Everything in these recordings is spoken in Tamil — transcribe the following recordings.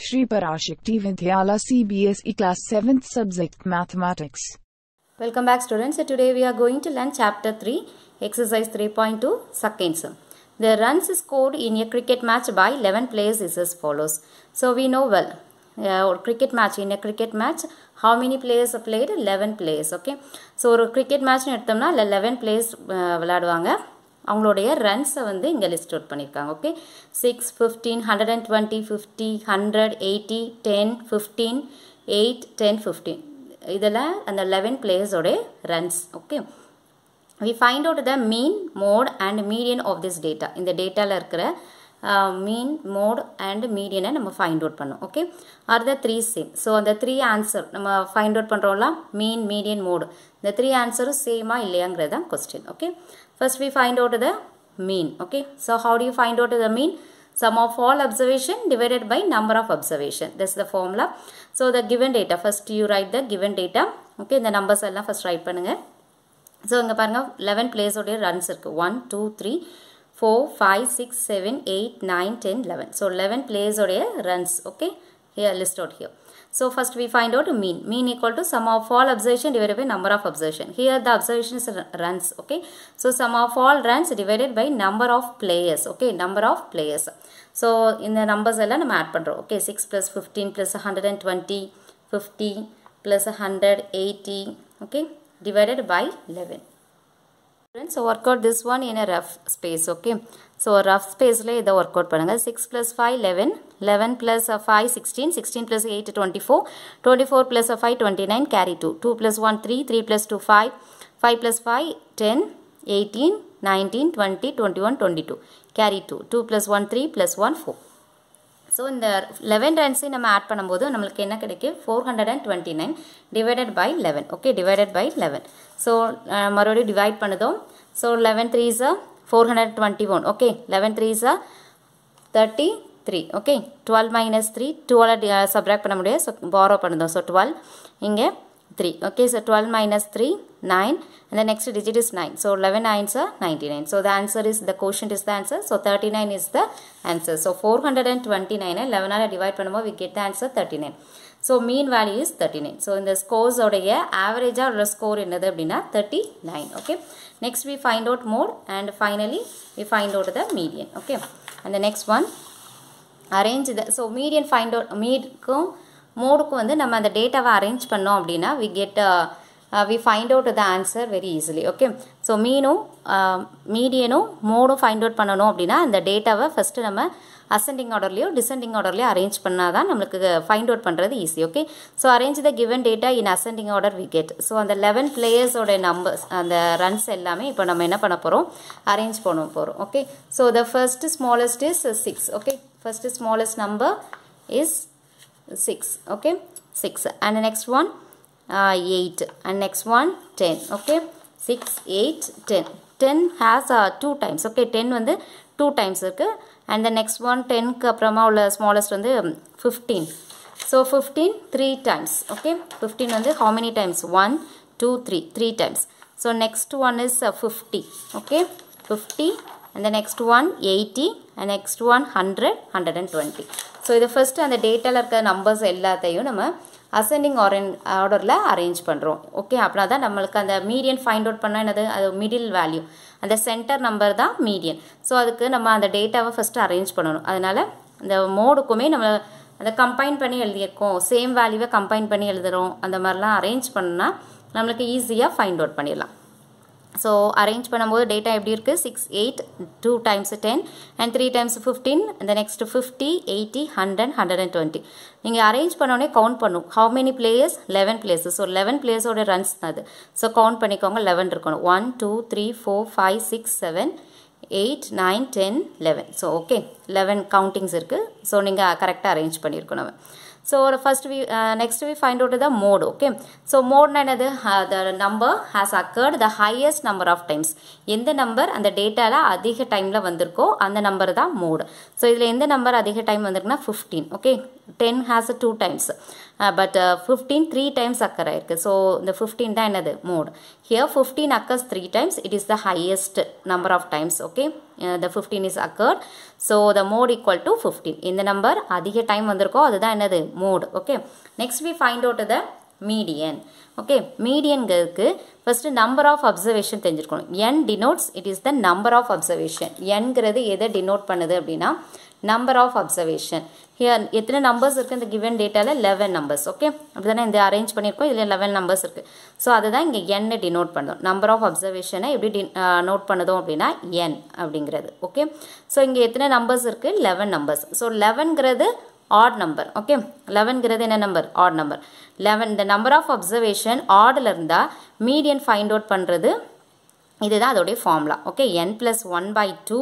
Shri Parashakti Vidyala CBSE Class 7th Subject Mathematics. Welcome back students. So today we are going to learn Chapter 3, Exercise 3.2, Sum. The runs scored in a cricket match by 11 players is as follows. So we know well, uh, or cricket match, in a cricket match, how many players are played? 11 players, okay. So ஒரு cricket match எடுத்தோம்னா 11 players uh, விளையாடுவாங்க அவங்களுடைய ரன்ஸை வந்து இங்கே லிஸ்ட் அவுட் பண்ணியிருக்காங்க okay six fifteen hundred and twenty fifty hundred eighty ten fifteen eight ten fifteen இதில் அந்த லெவன் பிளேயர்ஸோடைய runs okay we find out the mean mode and median of this data இந்த டேட்டாவில் இருக்கிற மீன் மோட் அண்ட் மீடியனை நம்ம ஃபைண்ட் அவுட் பண்ணோம் okay are the three same so அந்த த்ரீ ஆன்சர் நம்ம ஃபைண்ட் அவுட் பண்ணுறோம்ல மீன் மீடியன் மோடு இந்த த்ரீ ஆன்சரும் சேமாக இல்லையாங்கிறது தான் question okay First we find out the mean. Okay. So how do you find out the mean? Sum of all observation divided by number of observation. That's the formula. So the given data. First you write the given data. Okay. the numbers all first write so inga so 11 place odi runs runs 1 2 3 4, 5, 6, 7, 8, 9, 10, 11. So, 11 eleven பிளேஸோடைய runs, okay? here list out here. So first we find out mean. Mean equal to sum of all observation divided by number of observation. Here the observations runs. Okay. So sum of all runs divided by number of players. Okay. Number of players. So in the numbers I'm add பண்ணுறோம். Okay. 6 plus 15 plus 120, 50 plus 180. Okay. Divided by 11. so work out this one in a rough space. Okay. So rough ஸ்பேஸில் இதை ஒர்க் அவுட் பண்ணுங்கள் six plus five eleven eleven plus five sixteen sixteen plus eight twenty four twenty four plus five twenty nine carry two two plus one three three plus two five five plus five ten eighteen nineteen twenty twenty one twenty two carry two two plus one three plus one four so இந்த லெவன் ரன்ஸையும் நம்ம ஆட் பண்ணும்போது நம்மளுக்கு என்ன கிடைக்கும் four hundred and twenty nine divided by eleven okay divided by eleven so மறுபடியும் டிவைட் பண்ணுதோம் so eleven three is four hundred twenty one okay eleven three is a thirty three okay twelve minus three twelve subtract பண்ண முடியாது ஸோ பாரோ பண்ணுதோம் ஸோ டுவெல் இங்கே three okay so twelve minus three nine and the next digit is 9 so 11 nines are 99 so the answer is the quotient is the answer so 39 is the answer so 429 11 divide பண்ணுமோ we get the answer 39 so mean value is thirty nine so இந்த ஸ்கோர்ஸோடைய ஆவரேஜாக உள்ள ஸ்கோர் என்னது அப்படின்னா thirty nine okay next we find out mode and finally we find out the median okay and next one arrange the so median find out out மீட்க்கும் மோடுக்கும் வந்து நம்ம அந்த டேட்டாவை அரேஞ்ச் பண்ணோம் அப்படின்னா we get we find out the answer very easily okay so மீனும் மீடியனும் மோடும் ஃபைண்ட் அவுட் பண்ணணும் அப்படின்னா அந்த டேட்டாவை ஃபஸ்ட்டு நம்ம அசெண்டிங் ஆர்டர்லையோ டிசெண்டிங் ஆர்டர்லையோ அரேஞ்ச் பண்ணால் தான் நம்மளுக்கு ஃபைண்ட் அவுட் பண்ணுறது easy okay so arrange the given data in ascending order we get so அந்த லெவன் பிளேயர்ஸோட நம்பர்ஸ் அந்த ரன்ஸ் எல்லாமே இப்போ நம்ம என்ன பண்ண போகிறோம் அரேஞ்ச் பண்ண போகிறோம் okay so the first smallest is six okay first smallest number is six okay six and next one eight and next one ten okay six eight ten ten has two times okay ten வந்து டூ டைம்ஸ் இருக்குது அண்ட் த நெக்ஸ்ட் ஒன் டென்க்கு அப்புறமா உள்ள ஸ்மாலஸ்ட் வந்து fifteen so fifteen three times okay fifteen வந்து how many times one two three three times so next one is fifty okay fifty next one eighty and 80 one hundred hundred and 120 so இது ஃபஸ்ட்டு அந்த டேட்டாவில் இருக்கிற நம்பர்ஸ் எல்லாத்தையும் நம்ம அசெண்டிங் ஆரன் ஆர்டரில் அரேஞ்ச் பண்ணுறோம் ஓகே அப்படின்னா தான் நம்மளுக்கு அந்த மீடியன் ஃபைண்ட் அவுட் பண்ணால் என்னது அது மிடில் வேல்யூ அந்த சென்டர் நம்பர் தான் மீடியன் ஸோ அதுக்கு நம்ம அந்த டேட்டாவை ஃபஸ்ட்டு அரேஞ்ச் பண்ணணும் அதனால் அந்த மோடுக்குமே நம்ம அந்த கம்பைன் பண்ணி எழுதியிருக்கோம் சேம் வேல்யூவை கம்பைன் பண்ணி எழுதுகிறோம் அந்த மாதிரிலாம் அரேஞ்ச் பண்ணால் நம்மளுக்கு ஈஸியாக ஃபைண்ட் அவுட் பண்ணிடலாம் ஸோ அரேஞ்ச் பண்ணும்போது டேட்டா எப்படி இருக்குது six eight two times ten and three times fifteen இந்த next fifty eighty hundred hundred and twenty நீங்கள் அரேஞ்ச் பண்ணோடனே கவுண்ட் பண்ணும் how many players eleven places so eleven பிளேயர்ஸோட ரன்ஸ் தான் அது ஸோ கவுண்ட் பண்ணிக்கோங்க லெவன் இருக்கணும் one two three four five six seven eight nine ten eleven so okay eleven countings இருக்குது ஸோ நீங்கள் கரெக்டாக அரேஞ்ச் பண்ணியிருக்கணும் ஸோ ஒரு first we next we find out the mode okay so மோட்னா என்னது the number has occurred the highest number of times எந்த நம்பர் அந்த டேட்டாவில் அதிக டைமில் வந்திருக்கோ அந்த நம்பர் தான் மோடு ஸோ இதில் எந்த நம்பர் அதிக டைம் வந்திருக்குன்னா fifteen okay ten has two times but fifteen three times occur ஆயிருக்கு ஸோ இந்த ஃபிஃப்டீன் தான் என்னது mode here fifteen occurs three times it is the highest number of times okay the fifteen is occurred so the mode equal to fifteen இந்த நம்பர் அதிக டைம் வந்திருக்கோ அதுதான் என்னது mode okay next we find out the median okay மீடியன்களுக்கு ஃபஸ்ட்டு நம்பர் ஆஃப் அப்சர்வேஷன் தெரிஞ்சிருக்கணும் n denotes it is the number of observation என்கிறது எதை டினோட் பண்ணுது அப்படின்னா நம்பர் ஆஃப் அப்சர்வேஷன் ஹியர் எத்தனை நம்பர்ஸ் இருக்குது இந்த கிவன் டேட்டாவில் லெவன் நம்பர்ஸ் ஓகே அப்படி தானே இந்த அரேஞ்ச் பண்ணியிருக்கோம் இதில் லெவன் நம்பர்ஸ் இருக்குது ஸோ அதுதான் இங்கே எண்ணை டினோட் பண்ணுறோம் நம்பர் ஆஃப் அப்சர்வேஷனை எப்படி டி நோட் பண்ணுதோம் அப்படின்னா என் அப்படிங்கிறது ஓகே ஸோ இங்கே எத்தனை நம்பர்ஸ் இருக்குது லெவன் நம்பர்ஸ் ஸோ லெவன்கிறது ஆட் நம்பர் ஓகே லெவன்கிறது என்ன நம்பர் ஆட் நம்பர் லெவன் இந்த நம்பர் ஆஃப் அப்சர்வேஷன் ஆடில் இருந்தால் மீடியன் ஃபைண்ட் அவுட் பண்ணுறது இதுதான் அதோடைய formula okay n plus one by two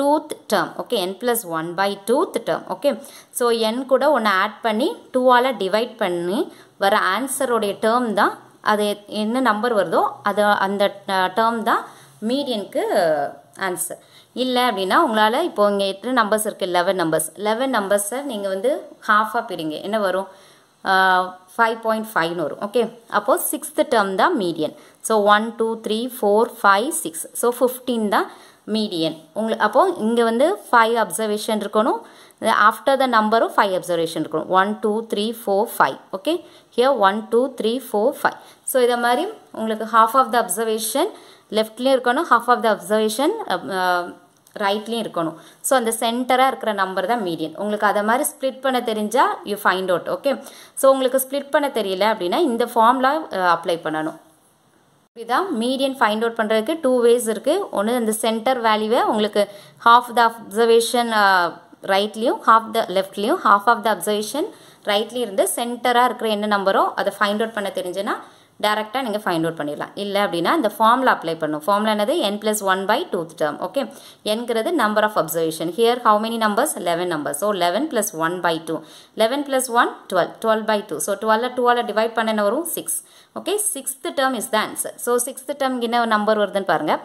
டூத் term okay n plus one by tooth term okay so n கூட ஒன்று ஆட் பண்ணி டூவால் டிவைட் பண்ணி வர உடைய டேர்ம் தான் அது என்ன நம்பர் வருதோ அது அந்த டேர்ம் தான் மீடியனுக்கு ஆன்சர் இல்லை அப்படின்னா உங்களால் இப்போ இங்கே எட்டு நம்பர்ஸ் இருக்குது லெவன் நம்பர்ஸ் லெவன் நம்பர்ஸை நீங்கள் வந்து up இருங்க, என்ன வரும் ஃபைவ் பாயிண்ட் ஃபைவ்னு வரும் ஓகே அப்போது சிக்ஸ்த்து டேர்ம் தான் median so one two three four five six so fifteen தான் மீடியன் உங்களுக்கு அப்போது இங்கே வந்து ஃபைவ் அப்சர்வேஷன் இருக்கணும் ஆஃப்டர் த நம்பரும் ஃபைவ் அப்சர்வேஷன் இருக்கணும் one two three four five okay here one two three four five so இதை மாதிரி உங்களுக்கு ஹாஃப் ஆஃப் த அப்சர்வேஷன் லெஃப்ட்லேயும் இருக்கணும் ஹாஃப் ஆஃப் த அப்சர்வேஷன் ரைட்லேயும் இருக்கணும் ஸோ அந்த சென்டராக இருக்கிற நம்பர் தான் மீடியன் உங்களுக்கு அதை மாதிரி ஸ்ப்ளிட் பண்ண தெரிஞ்சால் you find out okay so உங்களுக்கு ஸ்ப்ளிட் பண்ண தெரியல அப்படின்னா இந்த ஃபார்ம்லாம் அப்ளை uh, பண்ணணும் இதான் மீடியன் ஃபைண்ட் அவுட் பண்ணுறதுக்கு டூ வேஸ் இருக்குது ஒன்று அந்த சென்டர் வேல்யூவை உங்களுக்கு ஹாஃப் த அப்சர்வேஷன் ரைட்லேயும் ஹாஃப் த லெஃப்ட்லேயும் ஹாஃப் ஆஃப் த அப்சர்வேஷன் ரைட்லேயும் இருந்து சென்டராக இருக்கிற என்ன நம்பரோ அதை ஃபைண்ட் அவுட் பண்ண தெரிஞ்சுன்னா டேரெக்டாக நீங்கள் ஃபைண்ட் அவுட் பண்ணிடலாம் இல்லை அப்படின்னா இந்த ஃபார்மில் அப்ளை பண்ணும் ஃபார்மில் என்னது n plus one by tooth term okay என்கிறது number of observation here how many numbers eleven numbers so eleven plus one by two eleven plus one twelve twelve by two so டுவெல்ல டுவெல்ல டிவைட் பண்ண வரும் six okay sixth term is the answer so sixth term என்ன நம்பர் வருதுன்னு பாருங்கள்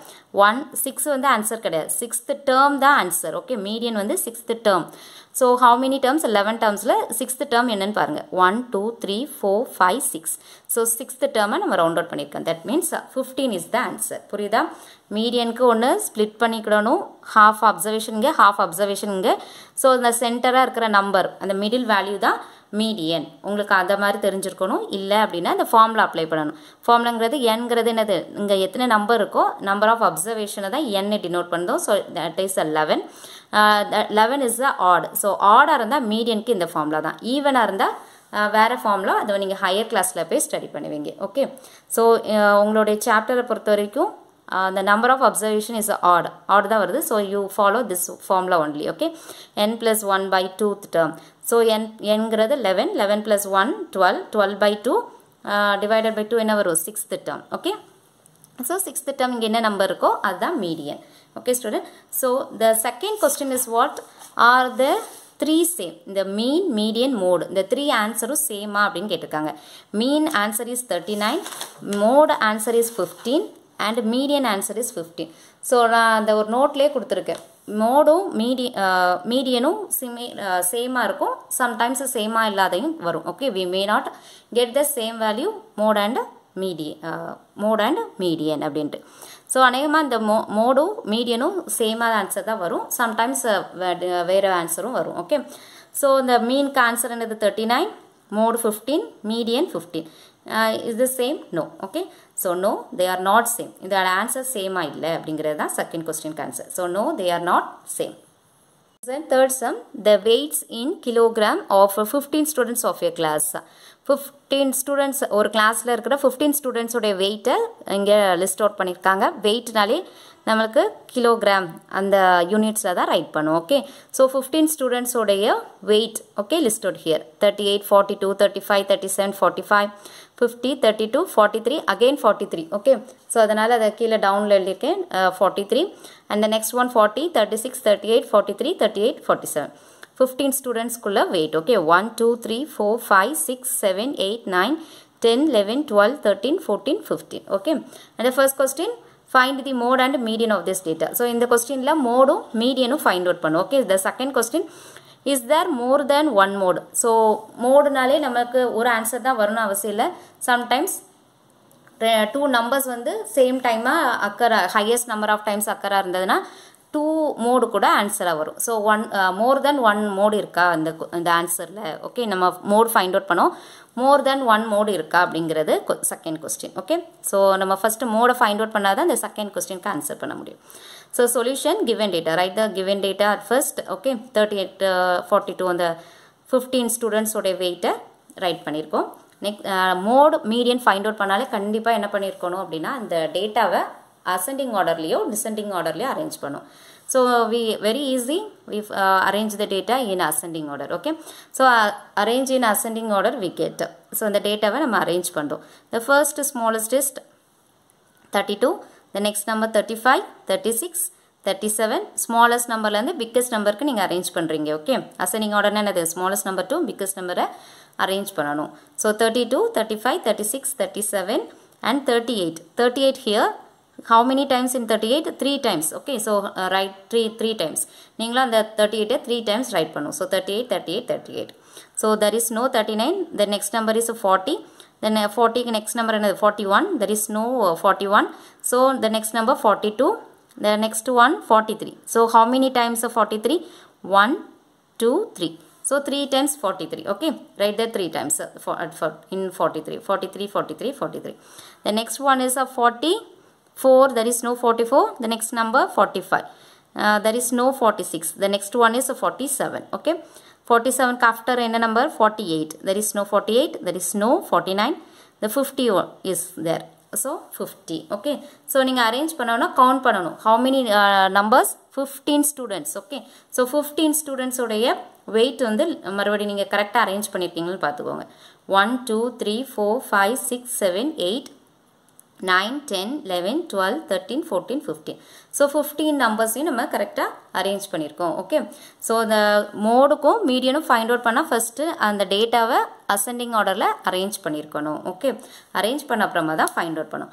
ஒன் சிக்ஸ் வந்து ஆன்சர் கிடையாது சிக்ஸ்த் டேர்ம் தான் ஆன்சர் ஓகே மீடியன் வந்து sixth term so how many terms eleven டேர்ம்ஸில் சிக்ஸ்த்து டேர்ம் என்னென்னு பாருங்கள் one two three four five six so sixth டேர்மை நம்ம ரவுண்ட் அவுட் பண்ணியிருக்கோம் that means fifteen is the answer புரியுதா மீடியனுக்கு ஒன்று ஸ்ப்ளிட் பண்ணிக்கிடணும் ஹாஃப் அப்சர்வேஷனுங்க ஹாஃப் அப்சர்வேஷனுங்க ஸோ இந்த சென்டராக இருக்கிற நம்பர் அந்த மிடில் வேல்யூ தான் மீடியன் உங்களுக்கு அந்த மாதிரி தெரிஞ்சிருக்கணும் இல்லை அப்படின்னா இந்த ஃபார்மில் அப்ளை பண்ணணும் ஃபார்ம்லங்கிறது என்கிறது என்னது இங்கே எத்தனை நம்பர் இருக்கோ நம்பர் ஆஃப் அப்சர்வேஷனை தான் என்னை டினோட் பண்ணுறோம் so that is a eleven eleven is a odd so ஆடாக இருந்தால் மீடியனுக்கு இந்த ஃபார்மில் தான் ஈவனாக இருந்தால் uh, வேறு ஃபார்மில் அதை நீங்கள் ஹையர் கிளாஸில் போய் ஸ்டடி பண்ணுவீங்க ஓகே ஸோ uh, உங்களுடைய சாப்டரை பொறுத்த வரைக்கும் அந்த number of observation is odd odd தான் வருது ஸோ யூ ஃபாலோ திஸ் ஃபார்மில் only okay n plus one by tooth term so n என்கிறது eleven eleven plus one twelve twelve by two divided by two என்ன வரும் sixth term okay so sixth term இங்கே என்ன நம்பர் இருக்கோ அதுதான் median okay student so the second question is what are the three same இந்த மீன் மீடியன் மோடு இந்த த்ரீ ஆன்சரும் சேமா அப்படின்னு கேட்டிருக்காங்க mean answer is thirty nine mode answer is fifteen and median answer is fifteen so நான் அந்த ஒரு நோட்லேயே கொடுத்துருக்கேன் மோடும் மீடிய மீடியனும் சிமே சேமாக இருக்கும் சம்டைம்ஸ் சேமாக இல்லாதையும் வரும் okay we may not get the same value mode and media mode and median அப்படின்ட்டு ஸோ அநேகமாக இந்த மோ மோடும் மீடியனும் சேமாக ஆன்சர் தான் வரும் சம்டைம்ஸ் வேறு ஆன்சரும் வரும் ஓகே ஸோ இந்த மீனுக்கு ஆன்சர் என்னது thirty nine mode fifteen median fifteen is the same no okay so no they are not same இதோட ஆன்சர் same இல்லை அப்படிங்கிறது தான் second question answer no, no they are not same third sum the weights in kilogram of fifteen students of your class. Fifteen students ஒரு classல இருக்கிற ஃபிஃப்டீன் students வெயிட்டை இங்கே லிஸ்ட் அவுட் பண்ணியிருக்காங்க வெயிட்னாலே நம்மளுக்கு கிலோகிராம் அந்த kilogram, தான் ரைட் பண்ணுவோம் okay so fifteen 15 weight okay list okay, list thirty eight forty two thirty five thirty forty five 50, 32, 43, again 43. Okay. So, that's why down will uh, 43. And the next one 40, 36, 38, 43, 38, 47. 15 students could have wait. Okay. 1, 2, 3, 4, 5, 6, 7, 8, 9, 10, 11, 12, 13, 14, 15. Okay. And the first question. Find the mode and median of this data. So, in the question, la, mode and median find out. Pan, okay. The second question. Is there more than one mode so மோடுனாலே நமக்கு ஒரு ஆன்சர் தான் வரணும் அவசியம் இல்லை சம்டைம்ஸ் டூ நம்பர்ஸ் வந்து சேம் டைமாக அக்கற ஹையஸ்ட் நம்பர் ஆஃப் டைம்ஸ் அக்கராக இருந்ததுன்னா டூ மோடு கூட ஆன்சராக வரும் so one more than one mode இருக்கா அந்த அந்த ஆன்சரில் ஓகே நம்ம மோட் ஃபைண்ட் அவுட் பண்ணோம் மோர் தென் ஒன் மோடு இருக்கா அப்படிங்கிறது செகண்ட் கொஸ்டின் ஓகே ஸோ நம்ம ஃபஸ்ட்டு மோடை ஃபைண்ட் அவுட் பண்ணால் தான் இந்த செகண்ட் கொஸ்டினுக்கு ஆன்சர் பண்ண முடியும் So solution given data, write the given data at first, okay, 38, uh, 42 on the 15 students உடைய weight write பண்ணிருக்கோம் மோட் மீடியன் ஃபைண்ட் அவுட் பண்ணாலே கண்டிப்பாக என்ன பண்ணியிருக்கணும் அப்படின்னா அந்த டேட்டாவை அசெண்டிங் ஆர்டர்லேயோ டிசெண்டிங் ஆர்டர்லேயோ அரேஞ்ச் பண்ணும் so we very easy we arrange the data in ascending order okay so arrange in ascending order we get so அந்த டேட்டாவை நம்ம அரேஞ்ச் பண்ணுறோம் the first smallest is thirty two The next number 35, 36, 37. Smallest number and the biggest number can arrange pandring. Okay. Ascending order and the smallest number to biggest number arrange panano. So 32, 35, 36, 37, and 38. 38 here. How many times in 38? 3 times. Okay, so uh, write 3 three times. Ningla the 38 3 times write. Pannu. So 38, 38, 38. So there is no 39. The next number is 40 then uh, 40 next number another 41 there is no uh, 41 so the next number 42 the next one 43 so how many times of 43 1 2 3 so 3 times 43 okay write that 3 times uh, for, for in 43 43 43 43 the next one is a 44 there is no 44 the next number 45 uh, there is no 46 the next one is a 47 okay 47 after என்ன number 48 there is no 48 there is no 49 the 50 is there so 50 okay so நீங்கள் arrange பண்ணணும் count பண்ணணும் how many uh, numbers 15 students okay so 15 students உடைய weight வந்து மறுபடி நீங்கள் கரெக்டாக அரேஞ்ச் பண்ணியிருக்கீங்கன்னு பார்த்துக்கோங்க one two three four five six seven eight nine ten eleven twelve thirteen fourteen fifteen so fifteen நம்பர்ஸையும் நம்ம கரெக்டாக அரேஞ்ச் பண்ணியிருக்கோம் ஓகே ஸோ அந்த மோடுக்கும் மீடியனும் ஃபைண்ட் அவுட் பண்ணால் ஃபஸ்ட்டு அந்த டேட்டாவை அசெண்டிங் ஆர்டரில் அரேஞ்ச் பண்ணியிருக்கணும் ஓகே அரேஞ்ச் பண்ண அப்புறமா தான் ஃபைண்ட் அவுட் பண்ணும்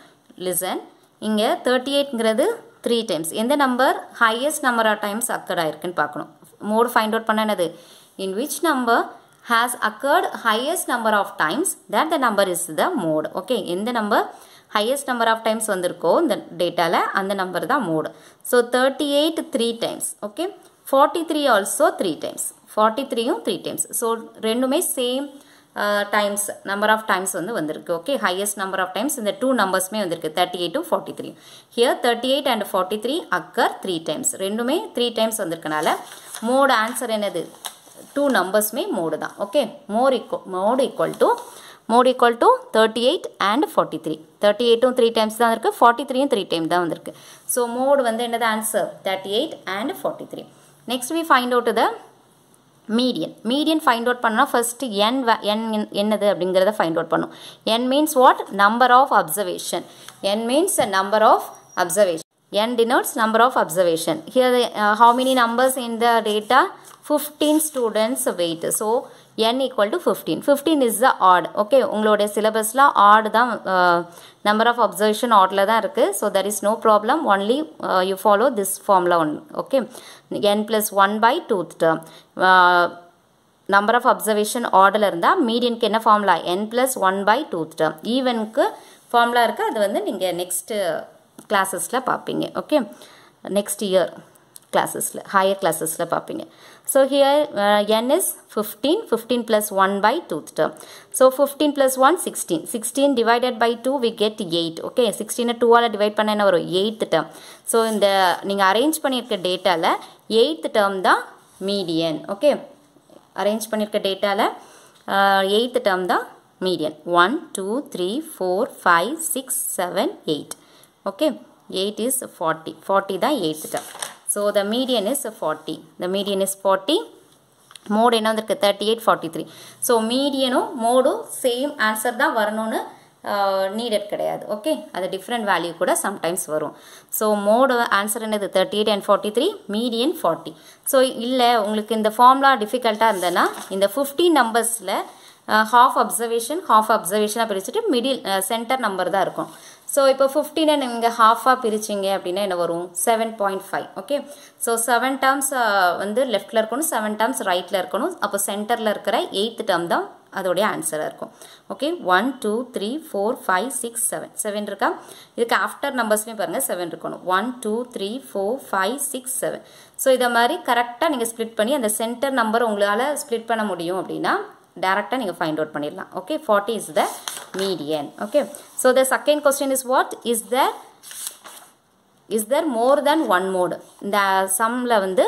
லிசன் இங்கே தேர்ட்டி எயிட்ங்கிறது த்ரீ டைம்ஸ் எந்த number highest number of times occurred ஆயிருக்குன்னு பார்க்கணும் மோடு ஃபைண்ட் அவுட் பண்ண என்னது in which number has occurred highest number of times that the number is the mode okay எந்த number highest number of times வந்திருக்கோ இந்த டேட்டாவில் அந்த நம்பர் தான் mode so thirty eight three times okay forty three also three times forty த்ரீயும் த்ரீ டைம்ஸ் ஸோ ரெண்டுமே same times number of times வந்து வந்திருக்கு okay highest number of times இந்த டூ நம்பர்ஸுமே வந்திருக்கு தேர்ட்டி எயிட்டும் forty three here thirty eight and forty three occur three times ரெண்டுமே த்ரீ டைம்ஸ் வந்திருக்கனால மோடு ஆன்சர் என்னது டூ நம்பர்ஸுமே மோடு தான் okay more equal mode equal to mode equal to thirty eight and forty three thirty எயிட்டும் த்ரீ டைம்ஸ் தான் இருக்குது ஃபார்ட்டி த்ரீயும் த்ரீ டைம் தான் வந்திருக்கு ஸோ மோடு வந்து என்னது answer thirty eight and forty three next we find out the median median find out பண்ணால் ஃபஸ்ட்டு என் என் என்னது அப்படிங்கிறத ஃபைண்ட் அவுட் பண்ணும் n means what number of observation n means number of observation n denotes number of observation here how many numbers in the data fifteen students weight so n equal to fifteen fifteen is the odd okay உங்களுடைய சிலபஸில் ஆடு தான் நம்பர் ஆஃப் அப்சர்வேஷன் ஆடில் தான் இருக்குது so there is no problem only you follow this ஃபார்மில் one okay n plus one by tooth term number of observation ஆர்டில் இருந்தால் மீடியனுக்கு என்ன formula n plus one by tooth term ஈவனுக்கு ஃபார்முலா இருக்குது அது வந்து நீங்கள் நெக்ஸ்ட்டு கிளாஸஸில் பார்ப்பீங்க ஓகே நெக்ஸ்ட் இயர் கிளாஸஸில் ஹையர் கிளாஸஸில் பார்ப்பீங்க so here n is fifteen fifteen plus one by tooth term so fifteen plus one sixteen sixteen divided by two we get eight okay சிக்ஸ்டீனை டூவால் டிவைட் பண்ண என்ன வரும் எயித்து டேர்ம் ஸோ இந்த நீங்கள் அரேஞ்ச் பண்ணியிருக்க டேட்டாவில் எயித்து டேர்ம் தான் மீடியன் ஓகே அரேஞ்ச் பண்ணியிருக்க டேட்டாவில் எயித்து டேர்ம் தான் median one two three four five six seven eight okay eight is forty forty தான் eighth term so the median is forty The median is forty mode என்ன வந்திருக்கு thirty eight forty three so மீடியனும் மோடும் சேம் ஆன்சர் தான் வரணும்னு நீடட் கிடையாது ஓகே அது டிஃப்ரெண்ட் வேல்யூ கூட சம்டைம்ஸ் வரும் ஸோ மோட ஆன்சர் என்னது thirty eight and forty three median forty so இல்லை உங்களுக்கு இந்த ஃபார்ம்லாம் டிஃபிகல்ட்டாக இருந்ததுன்னா இந்த ஃபிஃப்டி நம்பர்ஸில் ஹாஃப் அப்சர்வேஷன் ஹாஃப் அப்சர்வேஷனாக பிரிச்சுட்டு மிடில் சென்டர் நம்பர் தான் இருக்கும் ஸோ இப்போ ஃபிஃப்டீனை நீங்கள் ஹாஃபாக பிரிச்சிங்க அப்படின்னா என்ன வரும் seven point five okay so seven terms வந்து லெஃப்டில் இருக்கணும் செவன் டேர்ம்ஸ் ரைட்டில் இருக்கணும் அப்போ சென்டரில் இருக்கிற எயித்து டேர்ம் தான் அதோடைய ஆன்சராக இருக்கும் okay one two three four five six seven seven இருக்கா இதுக்கு ஆஃப்டர் நம்பர்ஸ்லேயும் பாருங்கள் செவன் இருக்கணும் one two three four five six seven so இதை மாதிரி கரெக்டாக நீங்கள் ஸ்ப்ளிட் பண்ணி அந்த சென்டர் நம்பர் உங்களால் ஸ்ப்ளிட் பண்ண முடியும் அப்படின்னா டேரெக்டாக நீங்கள் ஃபைண்ட் அவுட் பண்ணிடலாம் okay forty is the median okay so the second question is what is the is there more than one mode இந்த சம்மில் வந்து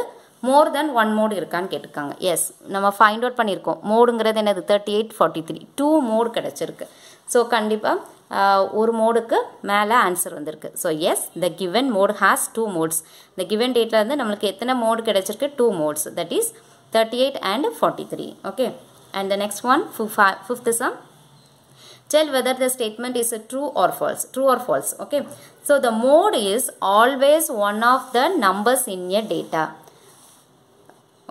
மோர் தேன் ஒன் மோடு இருக்கான்னு கேட்டிருக்காங்க எஸ் நம்ம ஃபைண்ட் அவுட் பண்ணியிருக்கோம் மோடுங்கிறது என்னது thirty eight forty three two mode கிடச்சிருக்கு ஸோ கண்டிப்பாக ஒரு மோடுக்கு மேலே ஆன்சர் வந்திருக்கு so as the given mode has two modes the given டேட்டில் வந்து நம்மளுக்கு எத்தனை மோடு கிடச்சிருக்கு two modes that is thirty eight and forty three okay And the next one, fifth sum. Tell whether the statement is a true or false. True or false. Okay. So the mode is always one of the numbers in a data.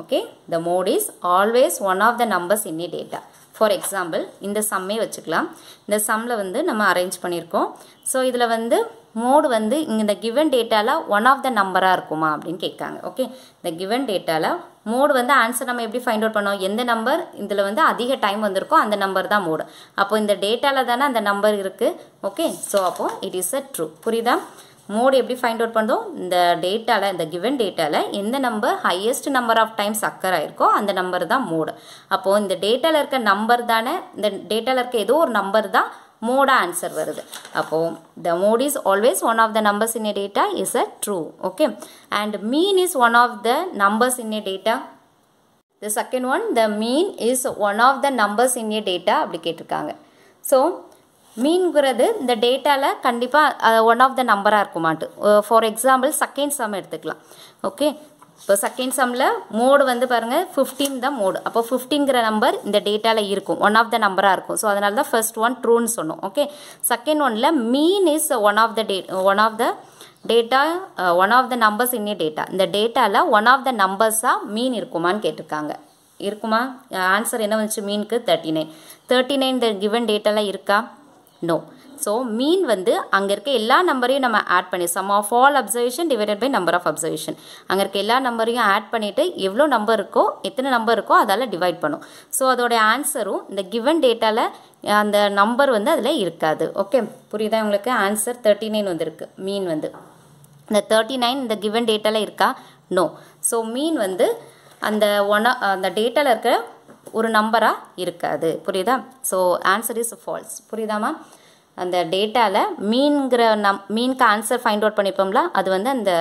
Okay. The mode is always one of the numbers in a data. For example இந்த சம்மே வச்சுக்கலாம் இந்த சம்மில் வந்து நம்ம அரேஞ்ச் பண்ணியிருக்கோம் ஸோ இதில் வந்து மோடு வந்து இந்த கிவன் டேட்டாவில் ஒன் ஆஃப் த நம்பராக இருக்குமா அப்படின்னு கேட்காங்க ஓகே இந்த கிவன் டேட்டாவில் மோடு வந்து ஆன்சர் நம்ம எப்படி ஃபைண்ட் அவுட் பண்ணோம் எந்த நம்பர் இதில் வந்து அதிக டைம் வந்திருக்கோ அந்த நம்பர் தான் மோடு அப்போ இந்த டேட்டாவில் தானே அந்த நம்பர் இருக்குது ஓகே ஸோ அப்போது இட் இஸ் அ ட்ரூ புரியுதா மோடு எப்படி ஃபைண்ட் அவுட் பண்ணுறோம் இந்த டேட்டாவில் இந்த கிவன் டேட்டாவில் எந்த number highest number of times occur ஆயிருக்கோ அந்த நம்பர் தான் மோடு அப்போது இந்த டேட்டாவில் இருக்க நம்பர் தானே இந்த டேட்டாவில் இருக்க ஏதோ ஒரு நம்பர் தான் மோடாக ஆன்சர் வருது அப்போது the mode is always one of the numbers in a data is a true okay and mean is one of the numbers in a data the second one the mean is one of the numbers in a data அப்படி கேட்டிருக்காங்க ஸோ மீன்கிறது இந்த டேட்டாவில் கண்டிப்பாக ஒன் ஆஃப் த நம்பராக இருக்குமாட்டு ஃபார் எக்ஸாம்பிள் செகண்ட் சம் எடுத்துக்கலாம் ஓகே இப்போ செகண்ட் சம்மில் மோடு வந்து பாருங்கள் ஃபிஃப்டீன் தான் மோடு அப்போ ஃபிஃப்டிங்கிற நம்பர் இந்த டேட்டாவில் இருக்கும் ஒன் ஆஃப் த நம்பராக இருக்கும் ஸோ அதனால தான் ஃபர்ஸ்ட் ஒன் ட்ரூன்னு சொன்னோம் ஓகே செகண்ட் ஒனில் mean is one of the டே one of the data one of the numbers in a data இந்த டேட்டாவில் ஒன் ஆஃப் த நம்பர்ஸாக மீன் இருக்குமான்னு கேட்டிருக்காங்க இருக்குமா ஆன்சர் uh, என்ன வந்துச்சு மீனுக்கு தேர்ட்டி நைன் தேர்ட்டி நைன் இந்த கிவன் டேட்டாலாம் இருக்கா நோ ஸோ மீன் வந்து அங்கே இருக்க எல்லா நம்பரையும் நம்ம ஆட் பண்ணி sum of all observation divided by number of observation அங்கே இருக்க எல்லா நம்பரையும் ஆட் பண்ணிவிட்டு எவ்வளோ நம்பர் இருக்கோ எத்தனை நம்பர் இருக்கோ அதால் டிவைட் பண்ணும் ஸோ அதோடைய ஆன்சரும் இந்த கிவன் டேட்டாவில் அந்த நம்பர் வந்து அதில் இருக்காது ஓகே புரியுதா உங்களுக்கு ஆன்சர் தேர்ட்டி நைன் வந்துருக்கு மீன் வந்து இந்த தேர்ட்டி நைன் இந்த கிவன் டேட்டாவில் இருக்கா நோ ஸோ மீன் வந்து அந்த ஒன் அந்த டேட்டாவில் இருக்கிற ஒரு நம்பராக இருக்காது புரியுதா ஸோ ஆன்சர் இஸ் ஃபால்ஸ் புரியுதாமா அந்த டேட்டாவில் மீன்கிற நம் மீனுக்கு ஆன்சர் ஃபைண்ட் அவுட் பண்ணிப்போம்ல அது வந்து அந்த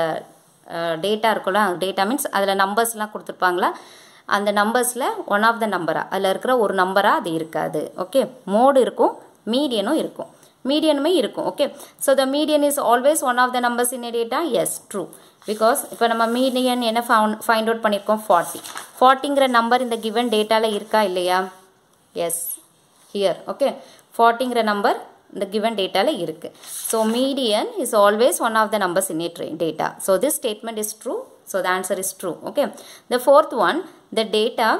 டேட்டா இருக்கும்ல டேட்டா மீன்ஸ் அதில் நம்பர்ஸ்லாம் கொடுத்துருப்பாங்களா அந்த நம்பர்ஸில் ஒன் ஆஃப் த நம்பராக அதில் இருக்கிற ஒரு நம்பராக அது இருக்காது ஓகே மோடு இருக்கும் மீடியனும் இருக்கும் மீடியனுமே இருக்கும் okay so the median is always one of the numbers in data is true because இப்போ நம்ம மீடியன் என்ன ஃபவுண்ட் ஃபைண்ட் அவுட் பண்ணியிருக்கோம் ஃபார்ட்டி ஃபார்ட்டிங்கிற நம்பர் இந்த கிவன் டேட்டாவில் இருக்கா இல்லையா எஸ் ஹியர் ஓகே ஃபார்ட்டிங்கிற number the given data la irukku so median is always one of the numbers in a data so this statement is true so the answer is true okay the fourth one the data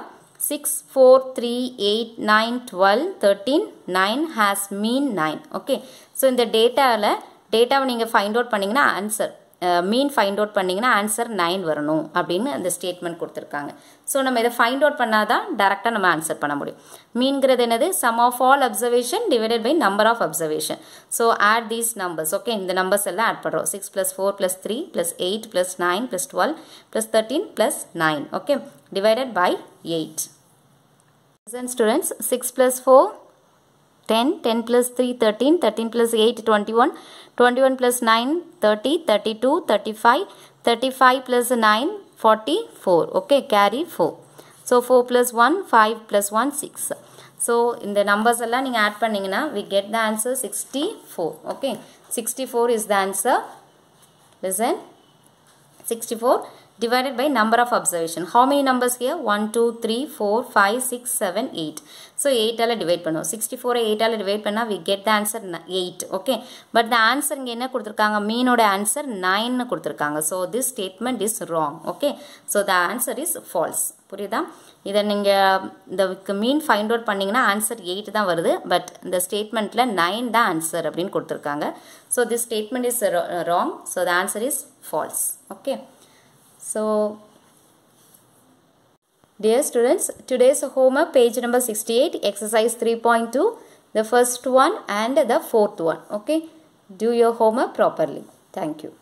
6, 4, 3, 8, 9, 12, 13, 9 has mean 9. Okay. So, இந்த dataல, dataவு நீங்கள் find out பண்ணிங்கன்னா answer. மீன் ஃபைண்ட் அவுட் பண்ணிங்கன்னா ஆன்சர் நைன் வரணும் அப்படின்னு அந்த ஸ்டேட்மெண்ட் கொடுத்துருக்காங்க ஸோ நம்ம இதை ஃபைண்ட் அவுட் பண்ணால் தான் டேரெக்டாக நம்ம ஆன்சர் பண்ண முடியும் மீன்கிறது என்னது sum of all observation divided by number of observation so add these numbers okay இந்த நம்பர்ஸ் எல்லாம் ஆட் பண்ணுறோம் six plus four plus three plus eight plus nine plus twelve plus thirteen plus nine okay divided by eight students six plus four 10, 10 plus 3, 13, 13 plus 8, 21, 21 plus 9, 30, 32, 35, 35 plus 9, 44. Okay, carry 4. So, 4 plus 1, 5 plus 1, 6. So, in the numbers எல்லாம் you add பண்ணிங்கன்னா, we get the answer 64. Okay, 64 is the answer. Listen, 64 divided by number of observation. How many numbers here? 1, 2, 3, 4, 5, 6, 7, 8. So 8 divide divide பண்ணும் 64 எயிட்டால் டிவைட் பண்ணா we get the answer eight okay but the answer இங்கே என்ன கொடுத்துருக்காங்க மீனோட ஆன்சர் நைன்னு கொடுத்துருக்காங்க so this statement is wrong okay so the answer is false புரியுதா இதை நீங்கள் the மீன் find அவுட் பண்ணிங்கன்னா ஆன்சர் எயிட் தான் வருது பட் இந்த ஸ்டேட்மெண்ட்டில் நைன் தான் ஆன்சர் அப்படின்னு கொடுத்துருக்காங்க so this statement is wrong so the answer is false okay so Dear students, today's homework page number 68, exercise 3.2, the first one and the fourth one. Okay, do your homework properly. Thank you.